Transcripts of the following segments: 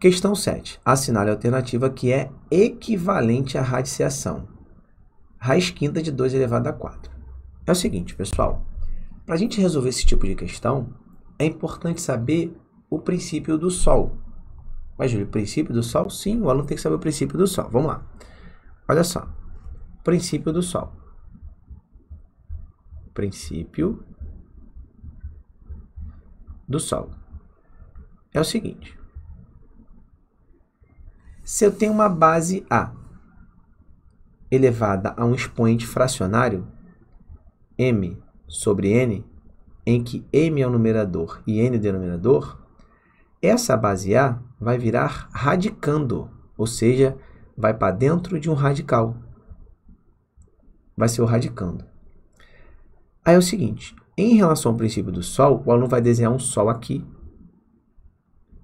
Questão 7. Assinale a alternativa que é equivalente à radiciação. Raiz quinta de 2 elevado a 4. É o seguinte, pessoal. Para a gente resolver esse tipo de questão, é importante saber o princípio do Sol. Mas, Júlio, o princípio do Sol? Sim, o aluno tem que saber o princípio do Sol. Vamos lá. Olha só. Princípio do Sol. Princípio do Sol. É o seguinte. Se eu tenho uma base A elevada a um expoente fracionário, m sobre n, em que m é o numerador e n é o denominador, essa base A vai virar radicando, ou seja, vai para dentro de um radical. Vai ser o radicando. Aí é o seguinte, em relação ao princípio do sol, o aluno vai desenhar um sol aqui.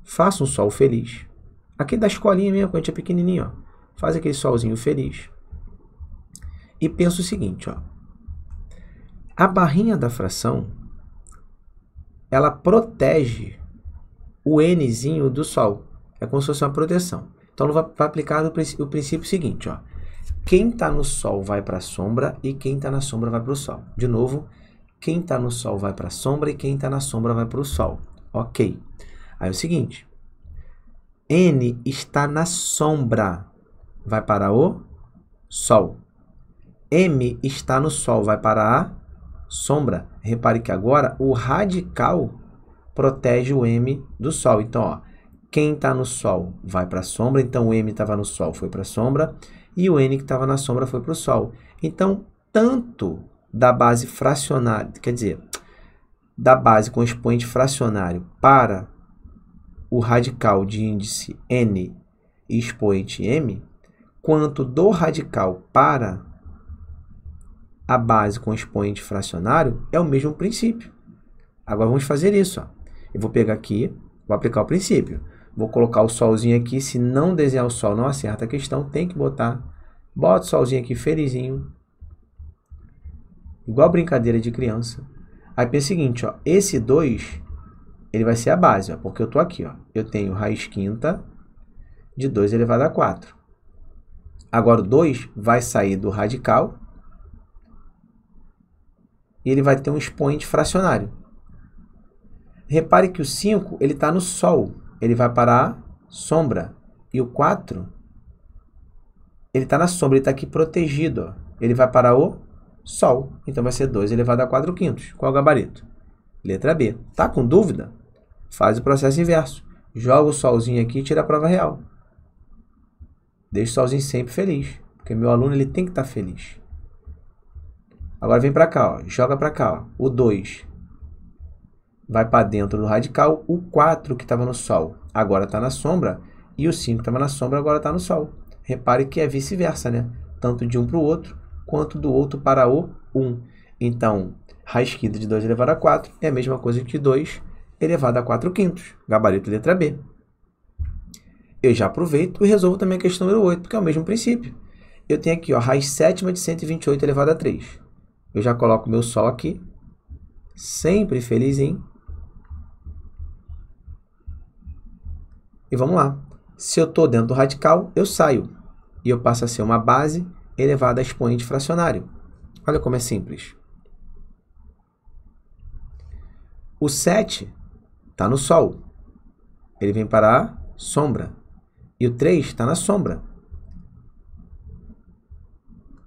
Faça um sol feliz. Aqui da escolinha mesmo, quando a gente é pequenininho, ó. Faz aquele solzinho feliz. E pensa o seguinte, ó. A barrinha da fração, ela protege o nzinho do sol. É como se fosse uma proteção. Então, vai, aplicar o, o princípio seguinte, ó. Quem está no sol vai para a sombra e quem está na sombra vai para o sol. De novo, quem está no sol vai para a sombra e quem está na sombra vai para o sol. Ok. Aí é o seguinte, N está na sombra, vai para o Sol. M está no Sol, vai para a sombra. Repare que agora o radical protege o M do Sol. Então, ó, quem está no Sol vai para a sombra. Então, o M estava no Sol, foi para a sombra. E o N que estava na sombra foi para o Sol. Então, tanto da base fracionária, quer dizer, da base com expoente fracionário para o radical de índice n e expoente m, quanto do radical para a base com expoente fracionário é o mesmo princípio. Agora vamos fazer isso. Ó. Eu vou pegar aqui, vou aplicar o princípio. Vou colocar o solzinho aqui. Se não desenhar o sol, não acerta a questão, tem que botar. Bota o solzinho aqui, felizinho. Igual brincadeira de criança. Aí pensa o seguinte, ó, esse 2 ele vai ser a base, ó, porque eu estou aqui. Ó. Eu tenho raiz quinta de 2 elevado a 4. Agora o 2 vai sair do radical e ele vai ter um expoente fracionário. Repare que o 5 está no Sol, ele vai para a sombra. E o 4, está na sombra, ele está aqui protegido. Ó. Ele vai para o Sol. Então vai ser 2 elevado a 4 quintos. Qual é o gabarito? Letra B. Tá com dúvida? Faz o processo inverso. Joga o solzinho aqui e tira a prova real. Deixa o solzinho sempre feliz. Porque meu aluno ele tem que estar tá feliz. Agora vem para cá, ó. joga para cá. Ó. O 2 vai para dentro do radical. O 4 que estava no sol agora está na sombra. E o 5 estava na sombra agora está no sol. Repare que é vice-versa, né? Tanto de um para o outro, quanto do outro para o 1. Um. Então, raiz quinta de 2 elevado a 4 é a mesma coisa que 2 elevado a 4 quintos, gabarito letra B. Eu já aproveito e resolvo também a questão número 8, que é o mesmo princípio. Eu tenho aqui ó, raiz sétima de 128 elevado a 3. Eu já coloco meu sol aqui, sempre felizinho. E vamos lá. Se eu estou dentro do radical, eu saio. E eu passo a ser uma base elevada a expoente fracionário. Olha como é simples. O 7 está no sol. Ele vem para a sombra. E o 3 está na sombra.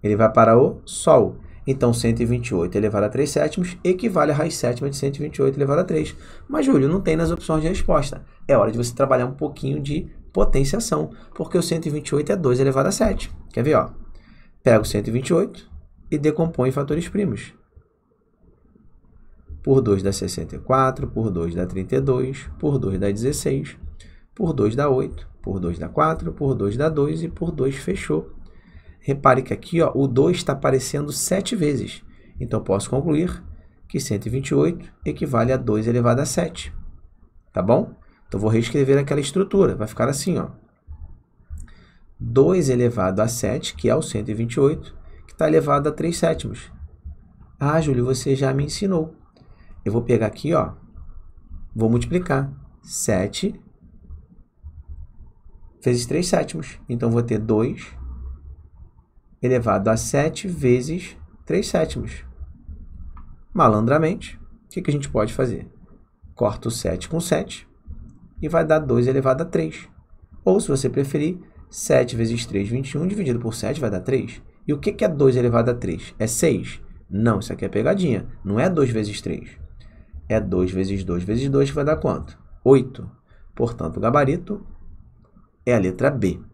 Ele vai para o sol. Então, 128 elevado a 3 sétimos equivale a raiz sétima de 128 elevado a 3. Mas, Júlio, não tem nas opções de resposta. É hora de você trabalhar um pouquinho de potenciação, porque o 128 é 2 elevado a 7. Quer ver? Ó? Pega o 128 e decompõe em fatores primos por 2 dá 64, por 2 dá 32, por 2 dá 16, por 2 dá 8, por 2 dá 4, por 2 dá 2 e por 2 fechou. Repare que aqui ó, o 2 está aparecendo 7 vezes, então posso concluir que 128 equivale a 2 elevado a 7, tá bom? Então vou reescrever aquela estrutura, vai ficar assim, ó. 2 elevado a 7, que é o 128, que está elevado a 3 sétimos. Ah, Júlio, você já me ensinou. Eu vou pegar aqui, ó, vou multiplicar 7 vezes 3 sétimos. Então, vou ter 2 elevado a 7 vezes 3 sétimos. Malandramente, o que, que a gente pode fazer? Corta o 7 com 7 e vai dar 2 elevado a 3. Ou, se você preferir, 7 vezes 3, 21, dividido por 7 vai dar 3. E o que, que é 2 elevado a 3? É 6? Não, isso aqui é pegadinha. Não é 2 vezes 3 é 2 vezes 2 vezes 2, que vai dar quanto? 8. Portanto, o gabarito é a letra B.